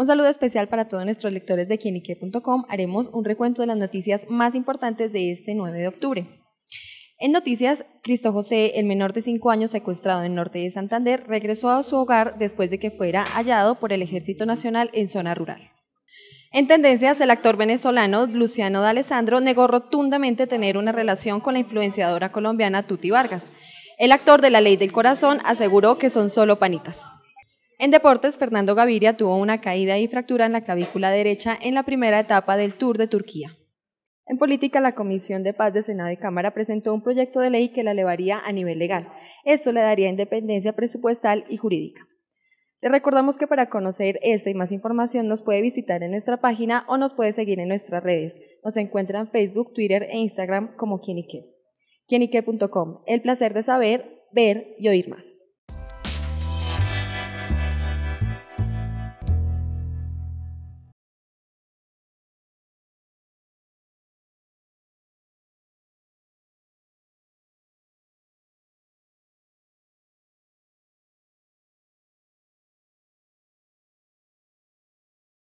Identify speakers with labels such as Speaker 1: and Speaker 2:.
Speaker 1: Un saludo especial para todos nuestros lectores de quienique.com. Haremos un recuento de las noticias más importantes de este 9 de octubre. En noticias, Cristo José, el menor de 5 años secuestrado en norte de Santander, regresó a su hogar después de que fuera hallado por el Ejército Nacional en zona rural. En tendencias, el actor venezolano Luciano D'Alessandro negó rotundamente tener una relación con la influenciadora colombiana Tuti Vargas. El actor de La Ley del Corazón aseguró que son solo panitas. En deportes, Fernando Gaviria tuvo una caída y fractura en la clavícula derecha en la primera etapa del Tour de Turquía. En política, la Comisión de Paz de Senado y Cámara presentó un proyecto de ley que la elevaría a nivel legal. Esto le daría independencia presupuestal y jurídica. Le recordamos que para conocer esta y más información nos puede visitar en nuestra página o nos puede seguir en nuestras redes. Nos encuentran en Facebook, Twitter e Instagram como quienique. quienique.com. El placer de saber, ver y oír más.